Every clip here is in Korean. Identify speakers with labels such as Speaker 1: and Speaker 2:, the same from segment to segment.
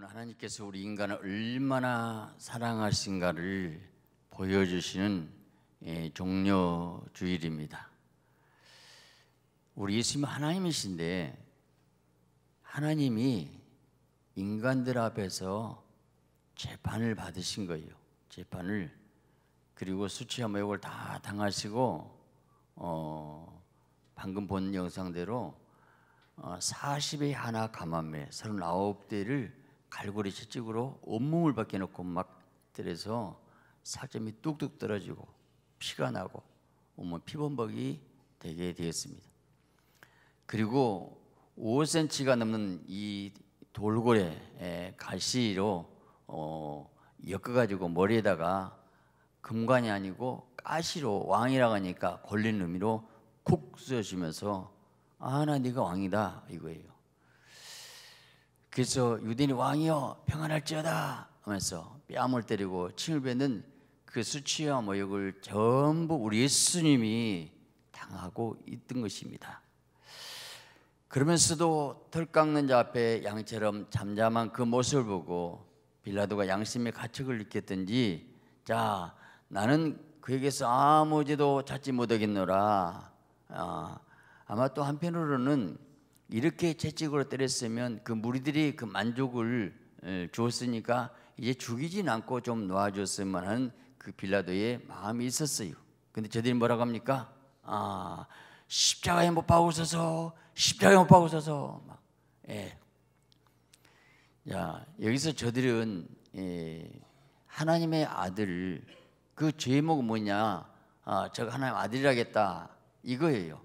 Speaker 1: 오늘 하나님께서 우리 인간을 얼마나 사랑하신가를 보여주시는 예, 종료 주일입니다. 우리 예수님은 하나님이신데 하나님이 인간들 앞에서 재판을 받으신 거예요. 재판을 그리고 수치와 욕을 다 당하시고 어, 방금 본 영상대로 어, 40의 하나 가만매 39대를 갈고리 채찍으로 온몸을 박혀놓고 막 때려서 살점이 뚝뚝 떨어지고 피가 나고 온몸 피범벅이 되게 되었습니다. 그리고 5cm가 넘는 이 돌고래 갈시로 어, 엮어가지고 머리에다가 금관이 아니고 가시로 왕이라고 하니까 걸린 의미로 쿡쑤셔면서 아나 네가 왕이다 이거예요. 그래서 유대인 왕이여 평안할지어다 하면서 뺨을 때리고 침을 뱉는 그 수치와 모욕을 전부 우리 예수님이 당하고 있던 것입니다. 그러면서도 털 깎는 자 앞에 양처럼 잠잠한 그 모습을 보고 빌라도가 양심의 가책을 느꼈든지 자 나는 그에게서 아무 죄도 찾지 못하겠노라 아, 아마 또 한편으로는 이렇게 채찍으로 때렸으면 그 무리들이 그 만족을 주었으니까 이제 죽이진 않고 좀 놓아줬으면 하는 그 빌라도의 마음이 있었어요. 근데 저들이 뭐라고 합니까? 아 십자가에 못 박으소서, 십자가에 못 박으소서. 막, 예. 야 여기서 저들은 예, 하나님의 아들 그 제목은 뭐냐? 아, 제가 하나님 아들이라겠다 이거예요.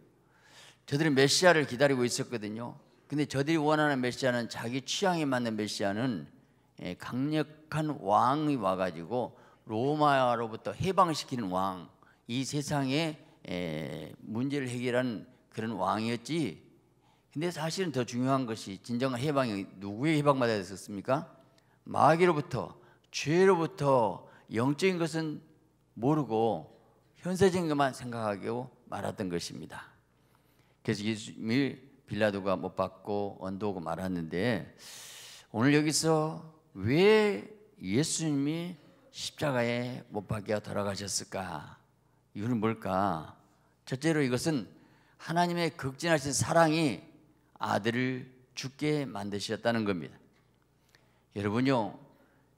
Speaker 1: 저들이 메시아를 기다리고 있었거든요. 근데 저들이 원하는 메시아는 자기 취향에 맞는 메시아는 예, 강력한 왕이 와가지고 로마로부터 해방시키는 왕, 이 세상의 예, 문제를 해결한 그런 왕이었지. 근데 사실은 더 중요한 것이 진정한 해방이 누구의 해방받아야 됐었습니까? 마귀로부터, 죄로부터 영적인 것은 모르고 현세적인 것만 생각하고 말았던 것입니다. 그래서 예수님이 빌라도가 못 받고 언도고 말았는데 오늘 여기서 왜 예수님이 십자가에 못 박혀 돌아가셨을까? 이유는 뭘까? 첫째로 이것은 하나님의 극진하신 사랑이 아들을 죽게 만드셨다는 겁니다. 여러분요,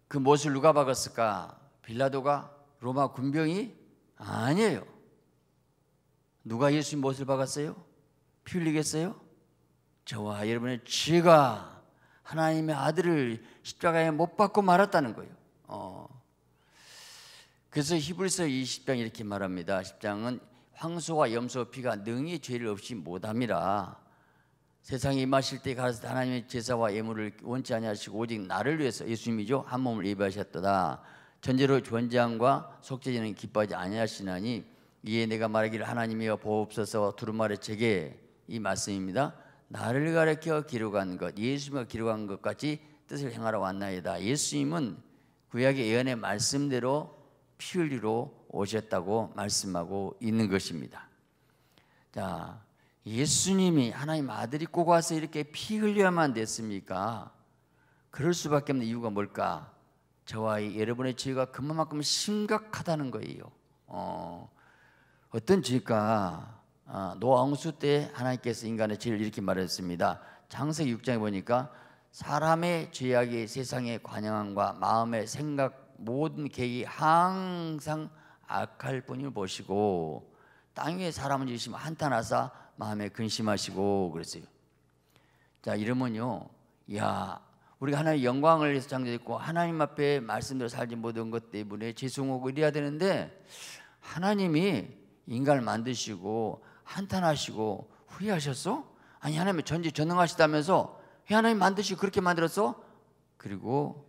Speaker 1: 그엇을 누가 박았을까? 빌라도가 로마 군병이 아니에요. 누가 예수님 엇을 박았어요? 피 흘리겠어요? 저와 여러분의 죄가 하나님의 아들을 십자가에 못 박고 말았다는 거예요. 어. 그래서 히브리서 20장 이렇게 말합니다. 10장은 황소와 염소 피가 능히 죄를 없이 못함이라. 세상에 임하실 때 가서 하나님의 제사와 예물을 원치 아니하시고 오직 나를 위해서 예수님이죠 한 몸을 예배하셨도다. 전제로 존재과 속죄제는 기뻐하지 아니하시나니 이에 내가 말하기를 하나님이여 보옵소서 두루마리 제게 이 말씀입니다. 나를 가리켜 기록한 것, 예수가 기록한 것 같이 뜻을 행하러 왔나이다. 예수님은 구약의 예언의 말씀대로 피 흘리로 오셨다고 말씀하고 있는 것입니다. 자, 예수님이 하나님 아들이 꼭 와서 이렇게 피 흘려야만 됐습니까? 그럴 수밖에 없는 이유가 뭘까? 저와 여러분의 죄가 그만큼 심각하다는 거예요. 어, 어떤 죄가 아, 노아홍수 때 하나님께서 인간의 죄를 이렇게 말했습니다. 장세기 6장에 보니까 사람의 죄악이 세상의 관영함과 마음의 생각 모든 계획이 항상 악할 뿐임을 보시고 땅 위에 사람을 지으시면 한탄하사 마음에 근심하시고 그랬어요. 자 이러면요, 야 우리가 하나님 영광을 위해서 창조했고 하나님 앞에 말씀대로 살지 못한 것 때문에 죄송하고 이래야 되는데 하나님이 인간을 만드시고 한탄하시고 후회하셨어? 아니 하나님 전지 전능하시다면서 하나님 만드시 그렇게 만들었어? 그리고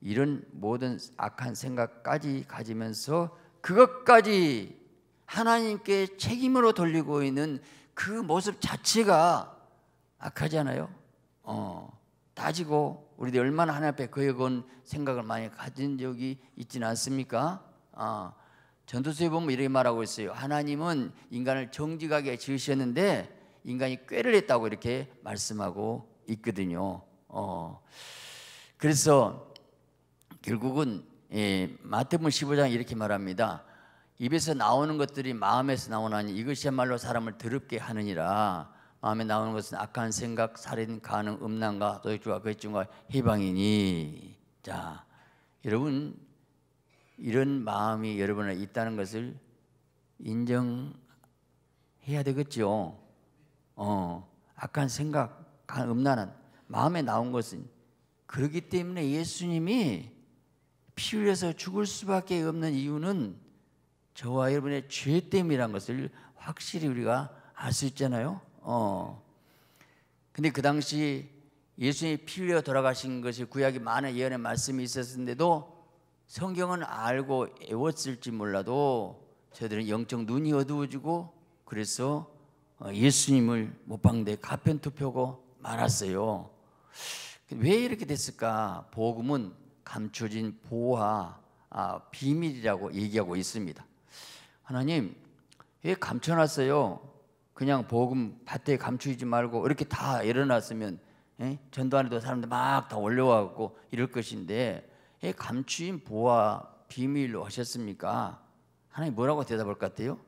Speaker 1: 이런 모든 악한 생각까지 가지면서 그것까지 하나님께 책임으로 돌리고 있는 그 모습 자체가 악하잖아요. 어, 따지고 우리들 얼마나 하나님 앞에 그에 건 생각을 많이 가진 적이 있지는 않습니까? 어, 전도서에 보면 이렇게 말하고 있어요. 하나님은 인간을 정직하게 지으셨는데 인간이 꾀를 했다고 이렇게 말씀하고 있거든요. 어. 그래서 결국은 예, 마태복음 15장 이렇게 말합니다. 입에서 나오는 것들이 마음에서 나오나니 이것이야말로 사람을 더럽게 하느니라. 마음에 나오는 것은 악한 생각, 살인, 가능, 음란과 도둑과 거짓과 해방이니. 자, 여러분 이런 마음이 여러분에 있다는 것을 인정해야 되겠죠. 어, 악한 생각, 음란한 마음에 나온 것은 그렇기 때문에 예수님이 피 흘려서 죽을 수밖에 없는 이유는 저와 여러분의 죄 때문이란 것을 확실히 우리가 알 수 있잖아요. 어. 근데 그 당시 예수님이 피 흘려 돌아가신 것이 구약이 많은 예언의 말씀이 있었는데도 성경은 알고 외웠을지 몰라도 저희들은 영적 눈이 어두워지고 그래서 어, 예수님을 못박는데 가편투표고 말았어요. 왜 이렇게 됐을까? 복음은 감춰진 보화 아, 비밀이라고 얘기하고 있습니다. 하나님 왜 감춰놨어요? 그냥 복음 밭에 감추지 말고 이렇게 다 일어났으면 예? 전도 안에도 사람들 막 다 올려와갖고 이럴 것인데 예, 감추인 보아 비밀로 하셨습니까? 하나님 뭐라고 대답할 것 같아요?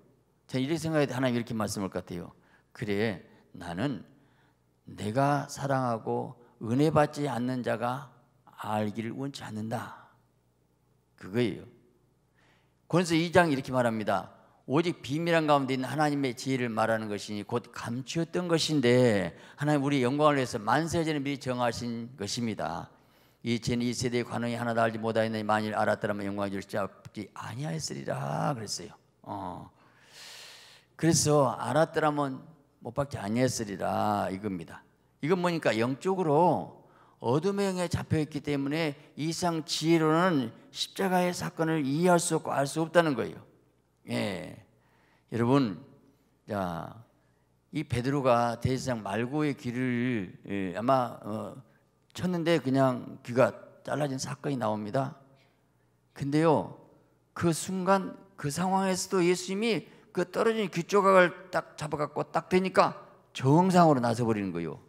Speaker 1: 제가 이렇게 생각해도 하나님 이렇게 말씀할 것 같아요. 그래 나는 내가 사랑하고 은혜 받지 않는 자가 알기를 원치 않는다. 그거예요. 고서 2장 이렇게 말합니다. 오직 비밀한 가운데 있는 하나님의 지혜를 말하는 것이니 곧 감추었던 것인데 하나님 우리 영광을 위해서 만세전에 미리 정하신 것입니다. 이제 이세대의 관원이 하나도 알지 못하였느니 만일 알았더라면 영광이 줄지 않지 아니하였으리라 그랬어요. 어. 그래서 알았더라면 못 받지 아니했으리라 이겁니다. 이건 뭐니까 영적으로 어둠의 영에 잡혀있기 때문에 이상 지혜로는 십자가의 사건을 이해할 수 없고 알 수 없다는 거예요. 예, 여러분, 자, 이 베드로가 대세상 말고의 길을 예, 아마 어, 쳤는데 그냥 귀가 잘라진 사건이 나옵니다. 근데요, 그 순간 그 상황에서도 예수님이 그 떨어진 귀 조각을 딱 잡아갖고 딱 되니까 정상으로 나서버리는 거요.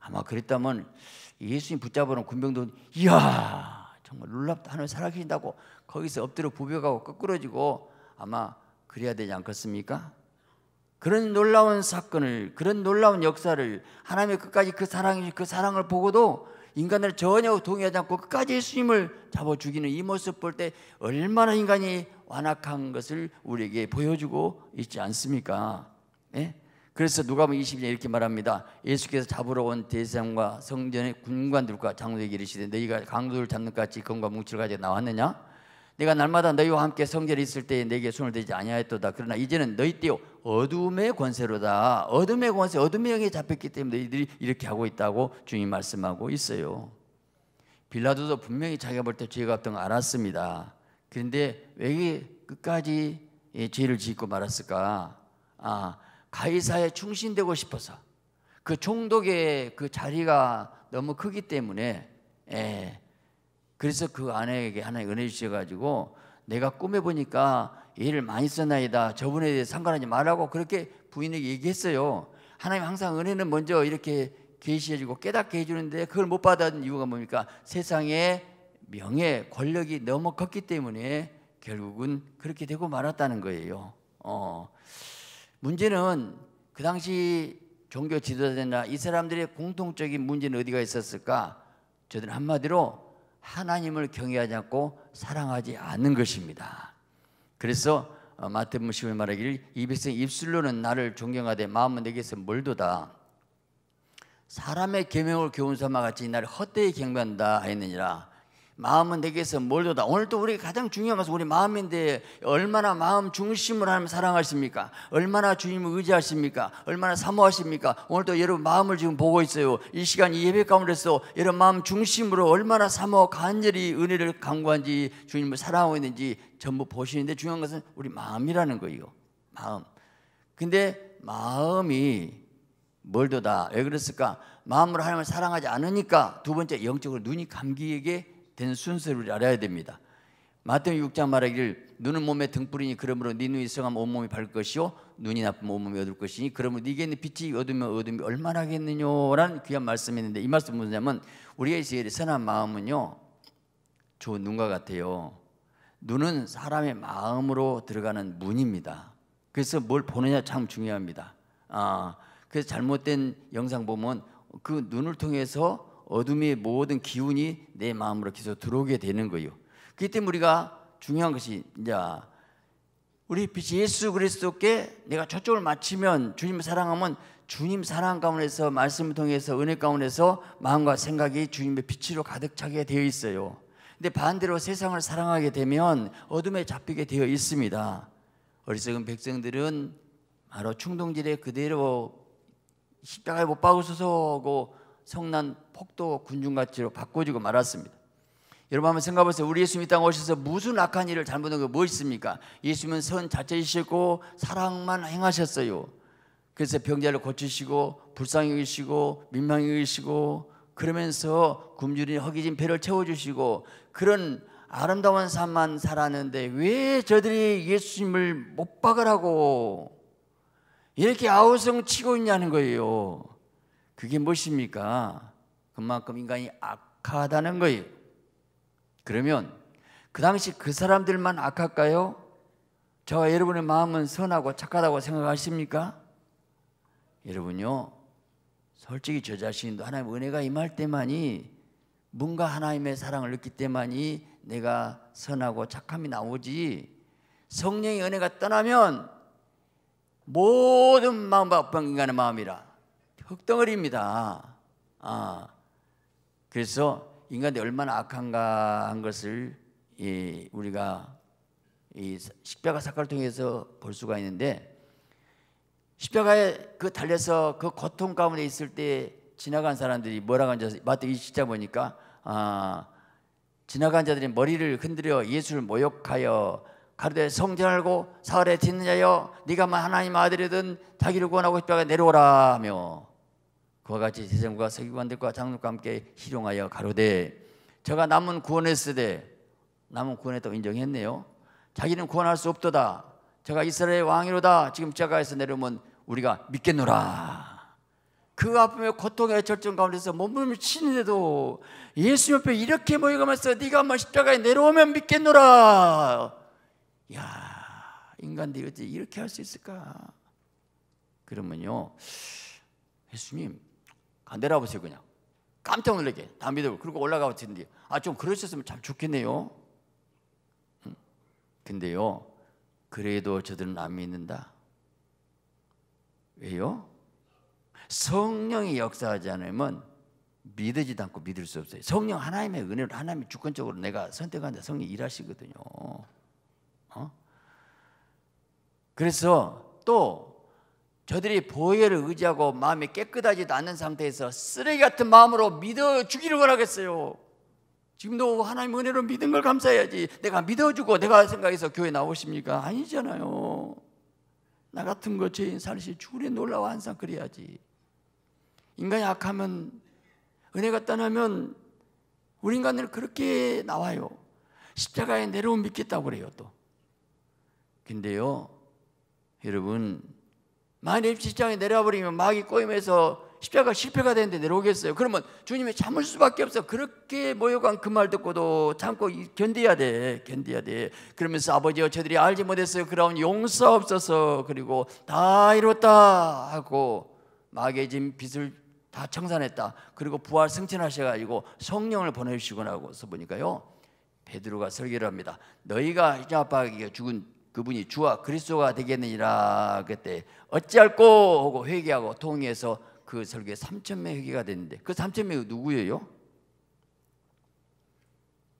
Speaker 1: 아마 그랬다면 예수님 붙잡아놓 군병도 이야 정말 놀랍다 하늘 살아계신다고 거기서 엎드려 부벼가고 거꾸러지고 아마 그래야 되지 않겠습니까? 그런 놀라운 사건을 그런 놀라운 역사를 하나님의 끝까지 그 사랑이 그 사랑을 보고도 인간을 전혀 동의하지 않고 끝까지 예수님을 잡아 죽이는 이 모습 볼 때 얼마나 인간이 완악한 것을 우리에게 보여주고 있지 않습니까? 예? 그래서 누가복음 20장 이렇게 말합니다. 예수께서 잡으러 온 대상과 성전의 군관들과 장로에게 이르시되 너희가 강도를 잡는 같이 검과 뭉치를 가지고 나왔느냐? 내가 날마다 너희와 함께 성전에 있을 때에 내게 손을 대지 아니하였도다. 그러나 이제는 너희 띠 어둠의 권세로다. 어둠의 권세, 어둠의 영에 잡혔기 때문에 너희들이 이렇게 하고 있다고 주님 말씀하고 있어요. 빌라도도 분명히 자기가 볼 때 죄가 없던 걸 알았습니다. 그런데 왜 끝까지 예, 죄를 짓고 말았을까? 아, 가이사에 충신되고 싶어서 그 총독의 그 자리가 너무 크기 때문에 에, 예, 그래서 그 아내에게 하나의 은혜 주셔가지고 내가 꿈에 보니까 일을 많이 썼나이다. 저분에 대해 상관하지 말라고 그렇게 부인에게 얘기했어요. 하나님 항상 은혜는 먼저 이렇게 계시해주고 깨닫게 해주는데 그걸 못 받은 이유가 뭡니까? 세상의 명예, 권력이 너무 컸기 때문에 결국은 그렇게 되고 말았다는 거예요. 어. 문제는 그 당시 종교 지도자들이나 이 사람들의 공통적인 문제는 어디가 있었을까? 저들은 한마디로 하나님을 경외하지 않고 사랑하지 않는 것입니다. 그래서 어, 마태복음 1 말하기를 이 백성 입술로는 나를 존경하되 마음은 내게서 멀도다. 사람의 계명을 교훈 삼아 같이 나를 헛되이 경배한다 하였느니라. 마음은 내게서 멀도다. 오늘도 우리 가장 중요한 것은 우리 마음인데 얼마나 마음 중심을 하면 사랑하십니까? 얼마나 주님을 의지하십니까? 얼마나 사모하십니까? 오늘도 여러분 마음을 지금 보고 있어요. 이 시간 이 예배 가운데서 여러분 마음 중심으로 얼마나 사모 간절히 은혜를 강구한지 주님을 사랑하고 있는지 전부 보시는데 중요한 것은 우리 마음이라는 거예요. 마음. 근데 마음이 멀도다. 왜 그랬을까? 마음으로 하나님을 사랑하지 않으니까 두 번째 영적으로 눈이 감기게 된 순서를 알아야 됩니다. 마태복음 6장 말하기를 눈은 몸의 등불이니 그러므로 네 눈이 성하면 온몸이 밝을 것이요 눈이 나쁘면 온몸이 어두울 것이니 그러므로 네게 있는 빛이 어두면 어둠이 얼마나 겠느냐라는 귀한 말씀이 있는데 이 말씀은 뭐냐면 우리의 제일 선한 마음은요 좋은 눈과 같아요 눈은 사람의 마음으로 들어가는 문입니다 그래서 뭘 보느냐 참 중요합니다 아, 그래서 잘못된 영상 보면 그 눈을 통해서 어둠의 모든 기운이 내 마음으로 계속 들어오게 되는 거예요. 그렇기 때문에 우리가 중요한 것이 이제 우리 빛 예수 그리스도께 내가 초점을 맞추면 주님 사랑하면 주님 사랑 가운데서 말씀을 통해서 은혜 가운데서 마음과 생각이 주님의 빛으로 가득 차게 되어 있어요. 근데 반대로 세상을 사랑하게 되면 어둠에 잡히게 되어 있습니다. 어리석은 백성들은 바로 충동질에 그대로 십자가에 못 박으소서고 성난 폭도 군중같이로 바꿔주고 말았습니다. 여러분 한번 생각해 보세요. 우리 예수님 이땅 오셔서 무슨 악한 일을 잘못한 게 뭐 있습니까? 예수님은 선 자체이시고 사랑만 행하셨어요. 그래서 병자를 고치시고 불쌍히 여시고 민망히 여시고 그러면서 굶주린 허기진 배를 채워주시고 그런 아름다운 삶만 살았는데 왜 저들이 예수님을 못 박으라고 이렇게 아우성 치고 있냐는 거예요. 그게 무엇입니까? 그만큼 인간이 악하다는 거예요. 그러면 그 당시 그 사람들만 악할까요? 저와 여러분의 마음은 선하고 착하다고 생각하십니까? 여러분요, 솔직히 저 자신도 하나님 은혜가 임할 때만이 뭔가 하나님의 사랑을 느낄 때만이 내가 선하고 착함이 나오지 성령의 은혜가 떠나면 모든 마음과 악한 인간의 마음이라 흙덩어리입니다. 아, 그래서 인간이 얼마나 악한가 한 것을 이 우리가 이 십자가 사건을 통해서 볼 수가 있는데 십자가에 그 달려서 그 고통 가운데 있을 때 지나간 사람들이 뭐라고 앉아서 마태 27장 보니까 아 지나간 자들이 머리를 흔들어 예수를 모욕하여 가로되 성전 하고 사흘에 듣느냐여 네가만 하나님 아들이든 자기를 구원하고 십자가에 내려오라 하며 그와 같이 재생과 서기관들과 장로과 함께 희롱하여 가로되 저가 남은 구원했으되 남은 구원했다고 인정했네요. 자기는 구원할 수 없도다. 저가 이스라엘 왕이로다. 지금 제가에서 내려오면 우리가 믿겠노라. 그 아픔의 고통의 절정 가운데서 몸을 부림 치는데도 예수 옆에 이렇게 모여가면서 네가 한 번 십자가에 내려오면 믿겠노라. 야 인간들이 어찌 이렇게 할 수 있을까? 그러면요, 예수님 안 내려보세요 그냥 깜짝 놀라게 다 믿어요 그리고 올라가 버티는데 아좀 그러셨으면 참 좋겠네요 음. 근데요 그래도 저들은 안 믿는다 왜요? 성령이 역사하지 않으면 믿어지도 않고 믿을 수 없어요 성령 하나님의 은혜로 하나님이 주권적으로 내가 선택한다 성령 일하시거든요 어? 그래서 또 저들이 보혜를 의지하고 마음이 깨끗하지도 않은 상태에서 쓰레기 같은 마음으로 믿어 주기를 원하겠어요. 지금도 하나님 은혜로 믿은 걸 감사해야지. 내가 믿어주고 내가 생각해서 교회 나오십니까? 아니잖아요. 나 같은 거 죄인 살시 주에 놀라워 항상 그래야지. 인간이 악하면 은혜가 떠나면 우리 인간은 그렇게 나와요. 십자가에 내려온 믿겠다고 그래요 또. 근데요, 여러분 만일 십장에 내려와 버리면 마귀 꼬임에서 십자가 실패가 되는데 내려오겠어요. 그러면 주님이 참을 수밖에 없어. 그렇게 모여간 그말 듣고도 참고 견뎌야 돼. 견뎌야 돼. 그러면서 아버지여 저들이 알지 못했어요. 그러운 용서 없어서 그리고 다 이뤘다 하고 마귀의 진을다 청산했다. 그리고 부활 승천하셔가지고 성령을 보내주시고 나고서 보니까요. 베드로가 설계를 합니다. 너희가 아빠에 죽은 그분이 주와 그리스도가 되겠느니라 그때 어찌할꼬 하고 회개하고 통해서 그 설교에 3천 명 회개가 됐는데 그 3천 명이 누구예요?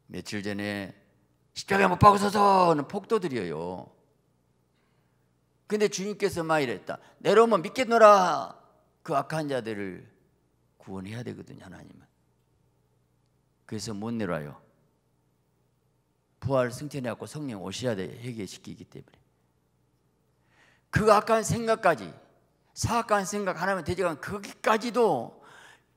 Speaker 1: 며칠 전에 십자가에 못 박고 서서는 폭도들이에요. 근데 주님께서만 이랬다. 내려오면 믿겠노라. 그 악한 자들을 구원해야 되거든요, 하나님은. 그래서 못 내려와요. 부활 승천해갖고 성령 오셔야 돼 회개시키기 때문에 그 악한 생각까지 사악한 생각 하나면 되지만 거기까지도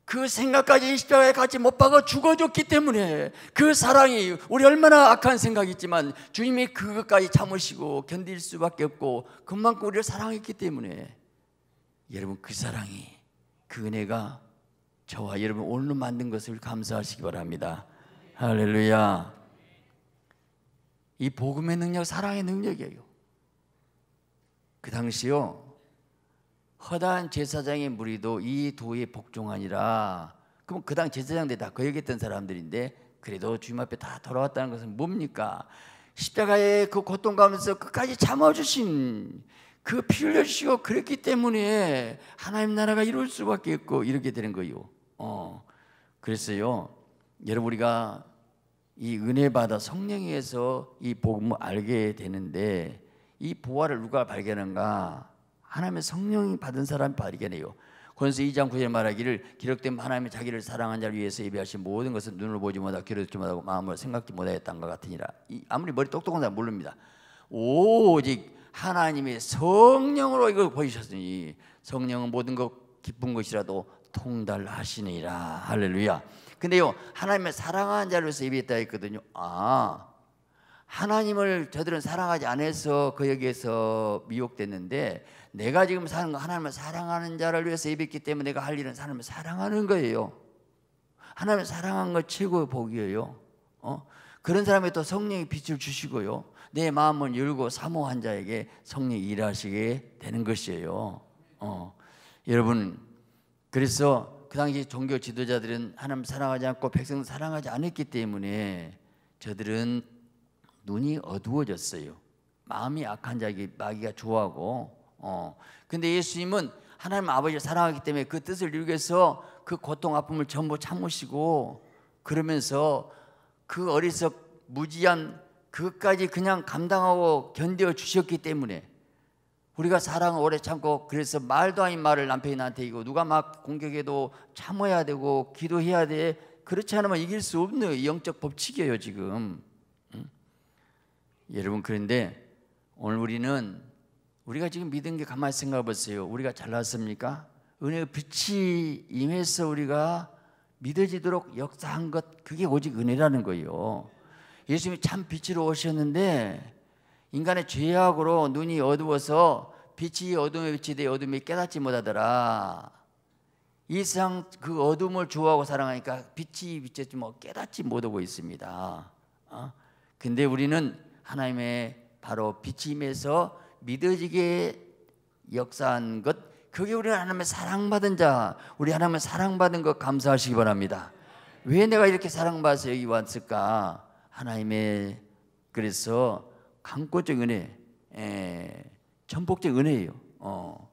Speaker 1: 그 생각까지 십자가에 같이 못 박아 죽어줬기 때문에 그 사랑이 우리 얼마나 악한 생각이 지만 주님이 그것까지 참으시고 견딜 수밖에 없고 그만큼 우리를 사랑했기 때문에 여러분 그 사랑이 그 은혜가 저와 여러분 오늘 만든 것을 감사하시기 바랍니다. 할렐루야. 이 복음의 능력, 사랑의 능력이에요. 그 당시요. 허다한 제사장의 무리도 이 도에 복종하니라. 그럼 그당 제사장들 다 거역했던 그 사람들인데 그래도 주님 앞에 다 돌아왔다는 것은 뭡니까? 십자가의 그 고통 가운데서 끝까지 참아주신 그 피 흘려주시고 그랬기 때문에 하나님 나라가 이룰 수밖에 없고 이렇게 되는 거요. 어. 그래서요. 여러분 우리가 이 은혜 받아 성령에서 이 복음을 알게 되는데 이 보화를 누가 발견한가? 하나님의 성령이 받은 사람이 발견해요. 권세 2장 9절 말하기를 기록된 하나님의 자기를 사랑한 자를 위해서 예배하신 모든 것은 눈을 보지 못하고 귀를 듣지 못하고 마음으 생각지 못하였던 것 같으니라. 아무리 머리 똑똑한 사람 모릅니다. 오직 하나님의 성령으로 이걸 보이셨으니 성령은 모든 것 기쁜 것이라도 통달하시니라. 할렐루야. 근데요 하나님의 사랑하는 자로서 예배했다 했거든요. 아 하나님을 저들은 사랑하지 않아서 그 여기에서 미혹됐는데 내가 지금 사는 건 하나님을 사랑하는 자를 위해서 입배했기 때문에 내가 할 일은 하나님을 사랑하는 거예요. 하나님을 사랑한 것 최고의 복이에요. 어? 그런 사람에 또 성령의 빛을 주시고요. 내 마음을 열고 사모한 자에게 성령이 일하시게 되는 것이에요. 어. 여러분, 그래서 그 당시 종교 지도자들은 하나님 사랑하지 않고 백성 사랑하지 않았기 때문에 저들은 눈이 어두워졌어요. 마음이 악한 자기 마귀가 좋아하고 어. 근데 예수님은 하나님 아버지를 사랑하기 때문에 그 뜻을 이루겠어 그 고통 아픔을 전부 참으시고 그러면서 그 어리석 무지한 그것까지 그냥 감당하고 견뎌 주셨기 때문에 우리가 사랑을 오래 참고 그래서 말도 아닌 말을 남편이 나한테 이거 누가 막 공격해도 참아야 되고 기도해야 돼 그렇지 않으면 이길 수 없는 영적 법칙이에요 지금 응? 여러분 그런데 오늘 우리는 우리가 지금 믿은 게 가만히 생각해 보세요 우리가 잘났습니까? 은혜의 빛이 임해서 우리가 믿어지도록 역사한 것 그게 오직 은혜라는 거예요 예수님이 참 빛으로 오셨는데 인간의 죄악으로 눈이 어두워서 빛이 어둠에 비치되 어둠이 깨닫지 못하더라. 이상그 어둠을 좋아하고 사랑하니까 빛이 비쳤지 뭐 깨닫지 못하고 있습니다. 어? 근데 우리는 하나님의 바로 빛임에서 믿어지게 역사한 것 그게 우리 하나님의 사랑받은 자 우리 하나님의 사랑받은 것 감사하시기 바랍니다. 왜 내가 이렇게 사랑받아서 여기 왔을까? 하나님의 그래서 한꽃적 은혜, 에, 전폭적 은혜예요. 어.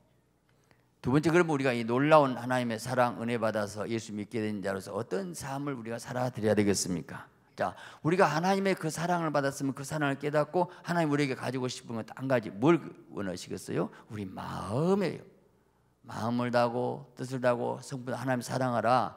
Speaker 1: 두 번째 그러면 우리가 이 놀라운 하나님의 사랑 은혜 받아서 예수 믿게 된 자로서 어떤 삶을 우리가 살아드려야 되겠습니까? 자, 우리가 하나님의 그 사랑을 받았으면 그 사랑을 깨닫고 하나님 우리에게 가지고 싶은 것한 가지 뭘 원하시겠어요? 우리 마음에요. 마음을 다고 뜻을 다고 성분 하나님 사랑하라.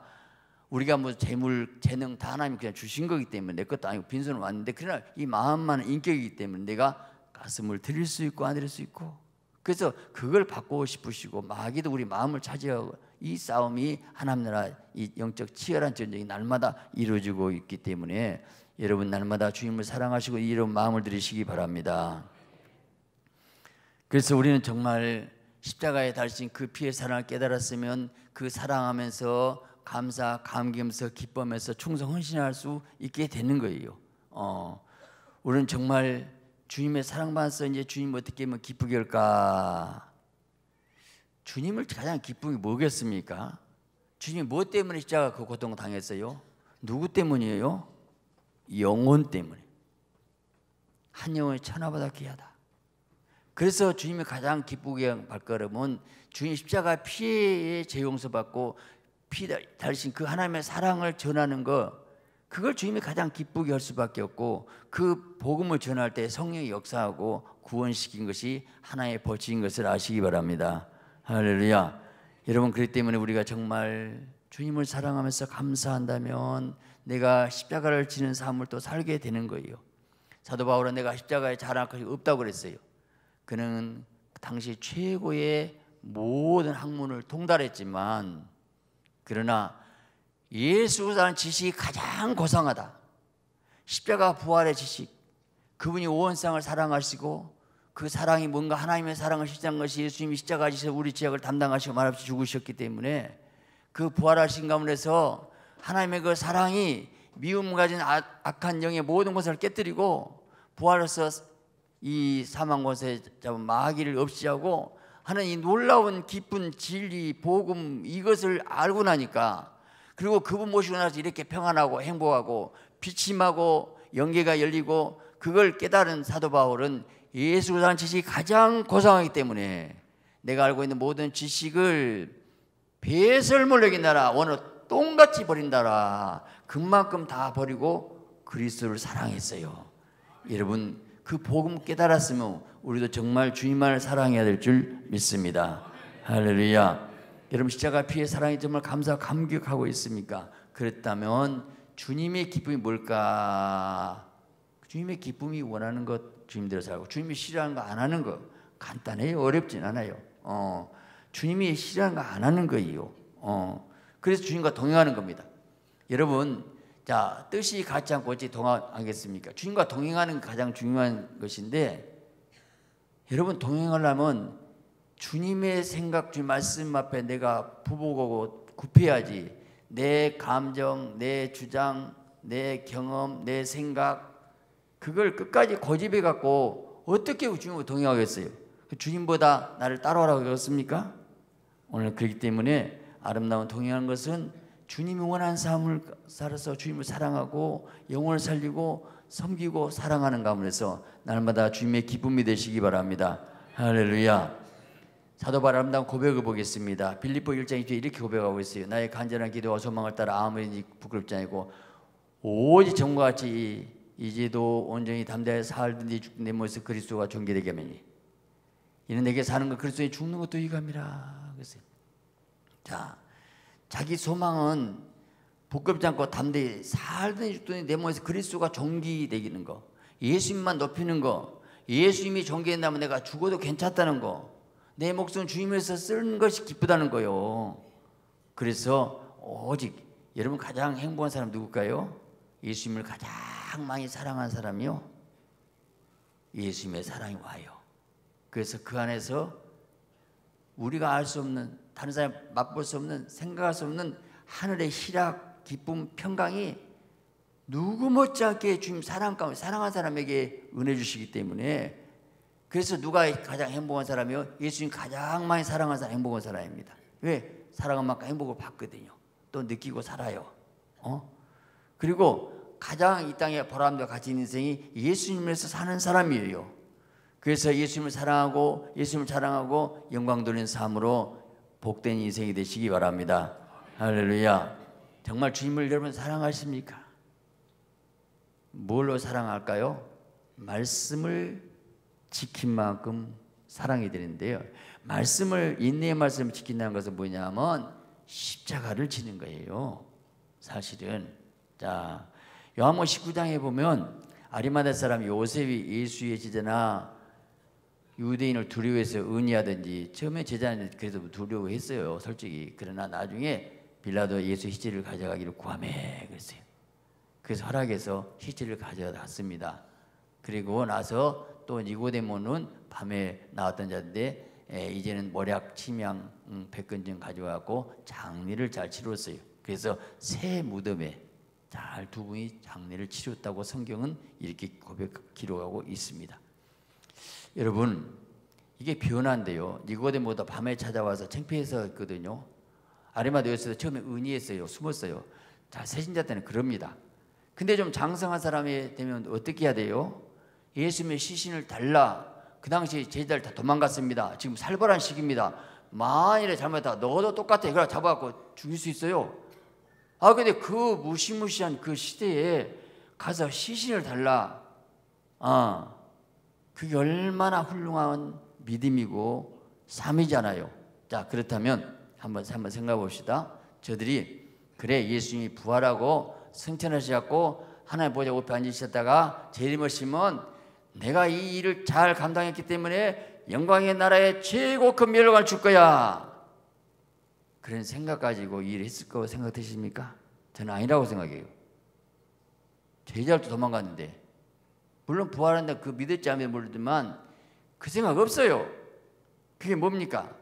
Speaker 1: 우리가 뭐 재물, 재능 다 하나님 그냥 주신 거기 때문에 내 것도 아니고 빈손으로 왔는데 그러나 이 마음만은 인격이기 때문에 내가 가슴을 드릴 수 있고 안 드릴 수 있고 그래서 그걸 받고 싶으시고 마귀도 우리 마음을 차지하고 이 싸움이 하나님 나라 이 영적 치열한 전쟁이 날마다 이루어지고 있기 때문에 여러분 날마다 주님을 사랑하시고 이런 마음을 들이시기 바랍니다. 그래서 우리는 정말 십자가에 달신 그 피의 사랑을 깨달았으면 그 사랑하면서 감사, 감기면서 기쁨에서 충성 헌신할 수 있게 되는 거예요. 어, 우리는 정말 주님의 사랑받아서 이제 주님 어떻게 하면 뭐 기쁘게 할까? 주님을 가장 기쁨이 뭐겠습니까? 주님 뭐 때문에 십자가 그 고통 당했어요? 누구 때문이에요? 영혼 때문에. 한 영혼이 천하보다 귀하다. 그래서 주님이 가장 기쁘게 발걸음은 주님 십자가 피해 재용서받고 피달신그 하나님의 사랑을 전하는 것 그걸 주님이 가장 기쁘게 할 수밖에 없고 그 복음을 전할 때 성령이 역사하고 구원시킨 것이 하나의 벌칙인 것을 아시기 바랍니다. 할렐루야. 여러분 그렇기 때문에 우리가 정말 주님을 사랑하면서 감사한다면 내가 십자가를 지는 삶을 또 살게 되는 거예요. 사도 바울은 내가 십자가에 자랑할 것이 없다고 그랬어요. 그는 당시 최고의 모든 학문을 통달했지만 그러나 예수라는 지식이 가장 고상하다. 십자가 부활의 지식. 그분이 오원상을 사랑하시고 그 사랑이 뭔가 하나님의 사랑을 실장한 것이 예수님이 십자가 지서 우리 죄악을 담당하시고 말없이 죽으셨기 때문에 그 부활하신 가운데서 하나님의 그 사랑이 미움 가진 아, 악한 영의 모든 것을 깨뜨리고 부활해서 이 사망 권세 잡은 마귀를 없이하고 하는 이 놀라운 기쁜 진리 복음 이것을 알고 나니까 그리고 그분 모시고 나서 이렇게 평안하고 행복하고 비침하고 영계가 열리고 그걸 깨달은 사도 바울은 예수 그리는 지식이 가장 고상하기 때문에 내가 알고 있는 모든 지식을 배설물 여긴다라 오늘 똥같이 버린다라 그만큼 다 버리고 그리스도를 사랑했어요 여러분 그 복음 깨달았으면 우리도 정말 주님만을 사랑해야 될 줄 믿습니다. 할렐루야. 여러분 십자가 피해 사랑이 정말 감사 감격하고 있습니까? 그랬다면 주님의 기쁨이 뭘까? 주님의 기쁨이 원하는 것 주님대로 살고 주님이 싫어하는 거 안 하는 거 간단해요. 어렵진 않아요. 어. 주님이 싫어하는 거 안 하는 거예요. 어. 그래서 주님과 동행하는 겁니다. 여러분 자 뜻이 같지 않고 어찌 동행하겠습니까? 주님과 동행하는 가장 중요한 것인데 여러분 동행하려면 주님의 생각, 주 말씀 앞에 내가 부복하고 굽혀야지 내 감정, 내 주장, 내 경험, 내 생각 그걸 끝까지 고집해 갖고 어떻게 주님과 동행하겠어요? 그 주님보다 나를 따라오라고 그랬습니까? 오늘 그렇기 때문에 아름다운 동행한 것은 주님이 원하는 삶을 살아서 주님을 사랑하고 영혼을 살리고 섬기고 사랑하는 가운데서 날마다 주님의 기쁨이 되시기 바랍니다. 할렐루야. 사도 바람당 고백을 보겠습니다. 빌립보 1장 2절 이렇게 고백하고 있어요. 나의 간절한 기도와 소망을 따라 아무리 부끄럽지 않고 오직 전과 같이 이제도 온전히 담대하여 살든지 죽든지 모여서 그리스도가 존귀되게 하니 이는 내게 사는 것 그리스도의 죽는 것도 이감이라. 그랬어요. 자, 자기 소망은 부끄럽지 않고 담대히 살든 죽든 내 몸에서 그리스도가 정기되기는거 예수님만 높이는 거 예수님이 종기된다면 내가 죽어도 괜찮다는 거 내 목숨 주님에서 쓰는 것이 기쁘다는 거요 그래서 오직 여러분 가장 행복한 사람 누굴까요? 예수님을 가장 많이 사랑한 사람이요 예수님의 사랑이 와요 그래서 그 안에서 우리가 알 수 없는 다른 사람이 맛볼 수 없는 생각할 수 없는 하늘의 희락 기쁨, 평강이 누구 못지않게 주님 사랑 가운데 사랑한 사람에게 은혜 주시기 때문에 그래서 누가 가장 행복한 사람이요? 예수님 가장 많이 사랑한 사람 행복한 사람입니다. 왜? 사랑한 만큼 행복을 받거든요. 또 느끼고 살아요. 어? 그리고 가장 이 땅에 보람도 가진 인생이 예수님에서 사는 사람이에요. 그래서 예수님을 사랑하고 예수님을 자랑하고 영광 돌리는 삶으로 복된 인생이 되시기 바랍니다. 할렐루야. 정말 주님을 여러분 사랑하십니까? 뭘로 사랑할까요? 말씀을 지킨 만큼 사랑이 되는데요. 말씀을 인내의 말씀을 지킨다는 것은 뭐냐면 십자가를 지는 거예요. 사실은 자 요한복 19장에 보면 아리마다 사람 요셉이 예수의 제자나 유대인을 두려워해서 은의하든지 처음에 제자는 그래서 두려워했어요. 솔직히 그러나 나중에 빌라도 예수 시체를 가져가기를 구하매 그랬어요. 그래서 허락해서 시체를 가져놨습니다. 그리고 나서 또 니고데모는 밤에 나왔던 자인데 에, 이제는 머리 치명 음, 백근증 가져와고 장례를 잘 치렀어요. 그래서 새 무덤에 잘 두 분이 장례를 치렀다고 성경은 이렇게 고백 기록하고 있습니다. 여러분 이게 변화인데요. 니고데모도 밤에 찾아와서 창피해서 했거든요. 아리마도에서 처음에 은이했어요 숨었어요. 자, 세신자 때는 그럽니다. 근데 좀 장성한 사람이 되면 어떻게 해야 돼요? 예수님의 시신을 달라. 그 당시 제자들 다 도망갔습니다. 지금 살벌한 시기입니다. 만일에 잘못했다. 너도 똑같아. 그래 잡아갖고 죽일 수 있어요. 아, 근데 그 무시무시한 그 시대에 가서 시신을 달라. 아, 그게 얼마나 훌륭한 믿음이고 삶이잖아요. 자, 그렇다면 한번 한 번 생각해 봅시다. 저들이 그래 예수님이 부활하고 승천하셨고 하나님 보좌 우에 앉으셨다가 재림을 심은 내가 이 일을 잘 감당했기 때문에 영광의 나라에 최고 급멸관줄 거야. 그런 생각 가지고 일을 했을 거 생각되십니까? 저는 아니라고 생각해요. 제자들도 도망갔는데 물론 부활한다 그 믿을지 안 믿을지만 그 생각 없어요. 그게 뭡니까?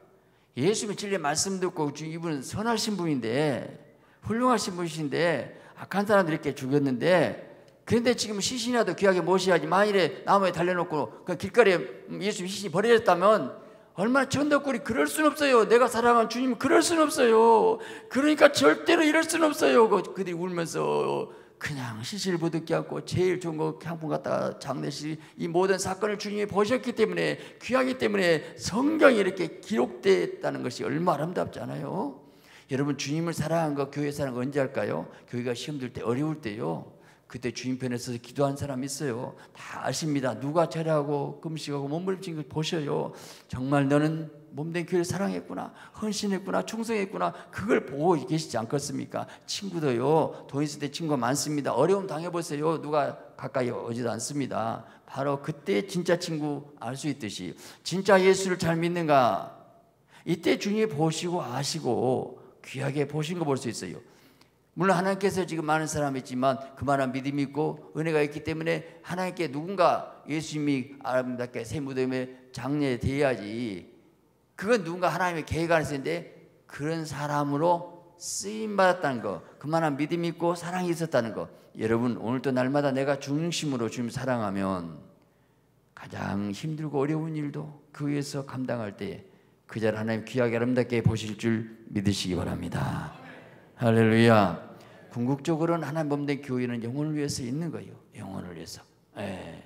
Speaker 1: 예수님의 진리 말씀 듣고 이분은 선하신 분인데 훌륭하신 분이신데 악한 사람들 이렇게 죽였는데 그런데 지금 시신이라도 귀하게 모셔야지 만일에 나무에 달려놓고 그 길거리에 예수 시신이 버려졌다면 얼마나 전덕골이 그럴 순 없어요 내가 사랑하는 주님 그럴 순 없어요 그러니까 절대로 이럴 순 없어요 그들이 울면서 그냥 시실 부득게 하고 제일 좋은 거 향품 갖다가 장례식 이 모든 사건을 주님이 보셨기 때문에 귀하기 때문에 성경이 이렇게 기록됐다는 것이 얼마나 아름답지 않아요? 여러분 주님을 사랑한 거 교회 사랑 언제 할까요? 교회가 시험들때 어려울 때요. 그때 주님 편에 서서 기도한 사람 있어요. 다 아십니다. 누가 절하고 금식하고 몸부림친 걸 보셔요. 정말 너는 몸된 교회를 사랑했구나, 헌신했구나, 충성했구나, 그걸 보고 계시지 않겠습니까? 친구도요, 돈 있을 때 친구가 많습니다. 어려움 당해보세요. 누가 가까이 오지도 않습니다. 바로 그때 진짜 친구 알 수 있듯이, 진짜 예수를 잘 믿는가? 이때 주님이 보시고 아시고 귀하게 보신 거 볼 수 있어요. 물론 하나님께서 지금 많은 사람이 있지만 그만한 믿음이 있고 은혜가 있기 때문에 하나님께 누군가 예수님이 아름답게 새 무덤에 장례돼야지 그건 누군가 하나님의 계획 안에서 있는데 그런 사람으로 쓰임받았다는 것 그만한 믿음이 있고 사랑이 있었다는 것 여러분 오늘도 날마다 내가 중심으로 주님 사랑하면 가장 힘들고 어려운 일도 그 위에서 감당할 때그 자를 하나님 귀하게 아름답게 보실 줄 믿으시기 바랍니다 할렐루야 궁극적으로는 하나님 몸된 교회는 영혼을 위해서 있는 거예요 영혼을 위해서 예.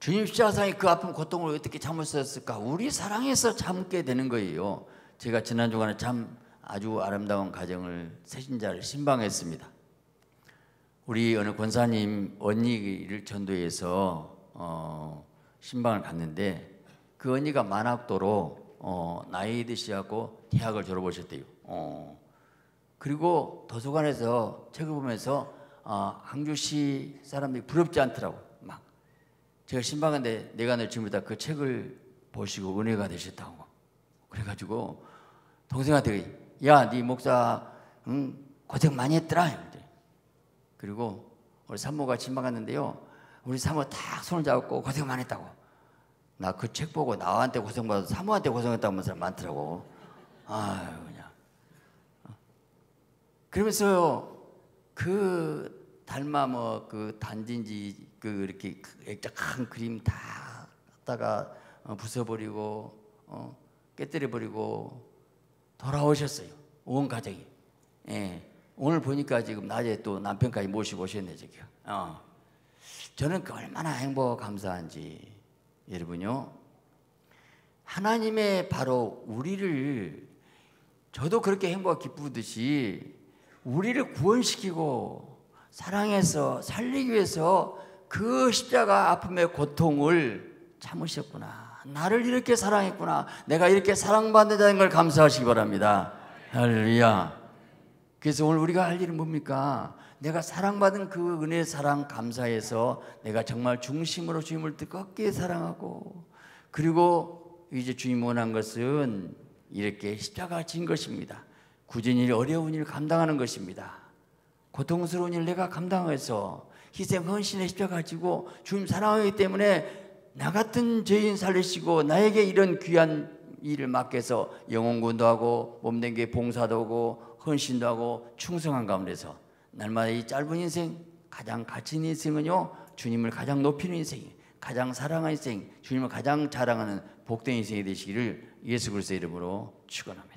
Speaker 1: 주님 십자가상의 그 아픈 고통을 어떻게 참을 수 있을까? 우리 사랑에서 참게 되는 거예요. 제가 지난 주간에 참 아주 아름다운 가정을 세신자를 신방했습니다. 우리 어느 권사님 언니를 전도해서 어, 신방을 갔는데 그 언니가 만학도로 어, 나이 드시하고 대학을 졸업하셨대요. 어. 그리고 도서관에서 책을 보면서 아, 항주시 사람들이 부럽지 않더라고. 제가 신방한데 내가 내 주입니다. 그 책을 보시고 은혜가 되셨다고. 그래가지고 동생한테 야, 네 목사 응, 고생 많이 했더라. 이랬더 그리고 우리 산모가 신방 갔는데요. 우리 산모 딱 손을 잡고 고생 많이 했다고. 나 그 책 보고 나한테 고생받아서 산모한테 고생했다고 하는 사람 많더라고. 아유 그냥. 어? 그러면서요. 그 달마 뭐 그 단지인지 그 이렇게 그 액자 큰 그림 다 갖다가 어, 부숴버리고 어, 깨뜨려버리고 돌아오셨어요. 온 가정이. 예. 오늘 보니까 지금 낮에 또 남편까지 모시고 오셨네 저기 어. 저는 그 얼마나 행복 감사한지 여러분요. 하나님의 바로 우리를 저도 그렇게 행복 기쁘듯이 우리를 구원시키고 사랑해서 살리기 위해서 그 십자가 아픔의 고통을 참으셨구나. 나를 이렇게 사랑했구나. 내가 이렇게 사랑받는다는 걸 감사하시기 바랍니다. 할렐루야. 그래서 오늘 우리가 할 일은 뭡니까? 내가 사랑받은 그 은혜의 사랑 감사해서 내가 정말 중심으로 주님을 뜨겁게 사랑하고 그리고 이제 주님 원한 것은 이렇게 십자가 진 것입니다. 굳은 일, 어려운 일 감당하는 것입니다. 고통스러운 일을 내가 감당해서 희생 헌신의 십자 가지고 주님 사랑하기 때문에 나 같은 죄인 살리시고 나에게 이런 귀한 일을 맡겨서 영혼군도 하고 몸된 게 봉사도 하고 헌신도 하고 충성한 가운데서 날마다 이 짧은 인생 가장 가치 있는 인생은요 주님을 가장 높이는 인생이 가장 사랑하는 인생 주님을 가장 자랑하는 복된 인생이 되시기를 예수 그리스도 이름으로 축원합니다.